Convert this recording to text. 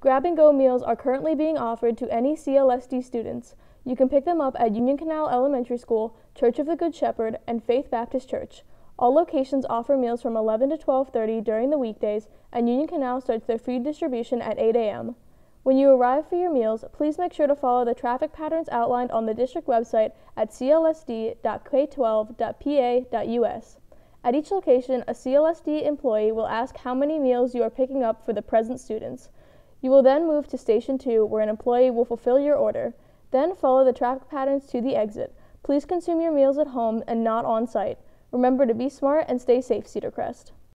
Grab and go meals are currently being offered to any CLSD students. You can pick them up at Union Canal Elementary School, Church of the Good Shepherd, and Faith Baptist Church. All locations offer meals from 11 to 12:30 during the weekdays, and Union Canal starts their food distribution at 8 a.m. When you arrive for your meals, please make sure to follow the traffic patterns outlined on the district website at clsd.k12.pa.us. At each location, a CLSD employee will ask how many meals you are picking up for the present students. You will then move to station 2 where an employee will fulfill your order. Then follow the traffic patterns to the exit. Please consume your meals at home and not on site. Remember to be smart and stay safe, Cedar Crest.